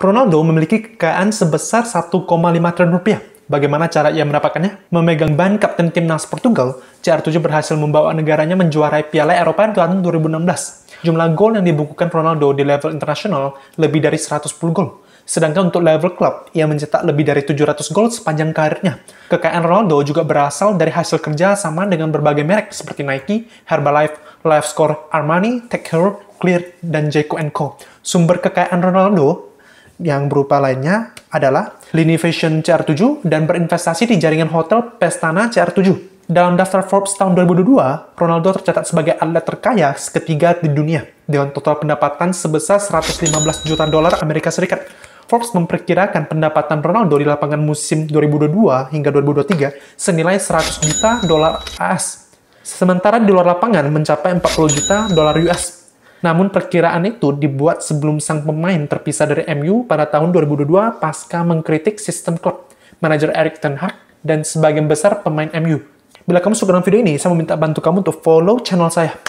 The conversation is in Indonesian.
Ronaldo memiliki kekayaan sebesar 1,5 triliun rupiah. Bagaimana cara ia mendapatkannya? Memegang ban kapten timnas Portugal, CR7 berhasil membawa negaranya menjuarai Piala Eropa tahun 2016. Jumlah gol yang dibukukan Ronaldo di level internasional lebih dari 110 gol. Sedangkan untuk level klub, ia mencetak lebih dari 700 gol sepanjang karirnya. Kekayaan Ronaldo juga berasal dari hasil kerja sama dengan berbagai merek seperti Nike, Herbalife, LifeScore, Armani, Tech Hero, Clear, dan Jeko Co. Sumber kekayaan Ronaldo yang berupa lainnya adalah Lini Fashion CR7 dan berinvestasi di jaringan hotel Pestana CR7. Dalam daftar Forbes tahun 2022, Ronaldo tercatat sebagai atlet terkaya ketiga di dunia dengan total pendapatan sebesar 115 juta dolar Amerika Serikat. Forbes memperkirakan pendapatan Ronaldo di lapangan musim 2022 hingga 2023 senilai 100 juta dolar AS. Sementara di luar lapangan mencapai 40 juta dolar US. Namun perkiraan itu dibuat sebelum sang pemain terpisah dari MU pada tahun 2002 pasca mengkritik sistem klub, manajer Erik Ten Hag, dan sebagian besar pemain MU. Bila kamu suka dengan video ini, saya meminta bantu kamu untuk follow channel saya.